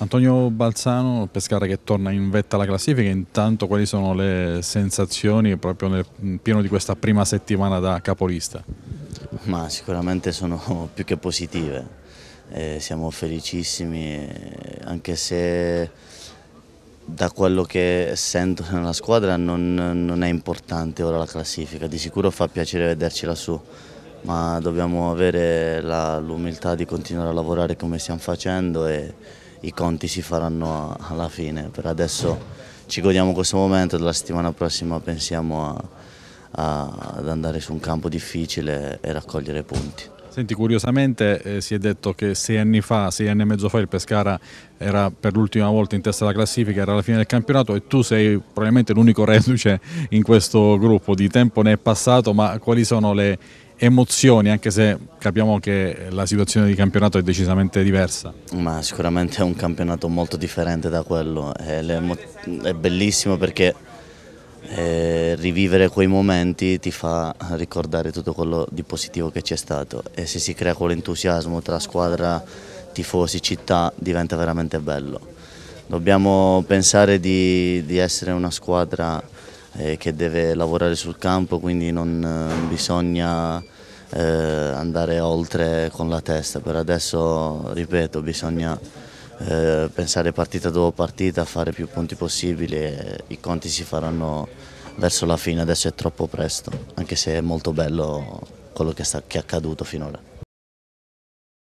Antonio Balzano, Pescara che torna in vetta alla classifica, intanto quali sono le sensazioni proprio nel pieno di questa prima settimana da capolista? Ma sicuramente sono più che positive, eh, siamo felicissimi anche se da quello che sento nella squadra non, non, è importante ora la classifica, di sicuro fa piacere vederci lassù, ma dobbiamo avere l'umiltà di continuare a lavorare come stiamo facendo e i conti si faranno alla fine, per adesso ci godiamo questo momento, la settimana prossima pensiamo a, a, ad andare su un campo difficile e raccogliere punti. Senti, curiosamente eh, si è detto che sei anni fa, sei anni e mezzo fa, il Pescara era per l'ultima volta in testa alla classifica, era alla fine del campionato e tu sei probabilmente l'unico reduce in questo gruppo. Di tempo ne è passato, ma quali sono le emozioni, anche se capiamo che la situazione di campionato è decisamente diversa. Ma sicuramente è un campionato molto differente da quello, è, è bellissimo perché eh, rivivere quei momenti ti fa ricordare tutto quello di positivo che c'è stato e se si crea quell'entusiasmo tra squadra, tifosi, città diventa veramente bello. Dobbiamo pensare di, di essere una squadra eh, che deve lavorare sul campo, quindi non eh, bisogna eh, andare oltre con la testa, per adesso ripeto bisogna eh, pensare partita dopo partita, fare più punti possibili e i conti si faranno verso la fine, adesso è troppo presto, anche se è molto bello quello che, sta, che è accaduto finora.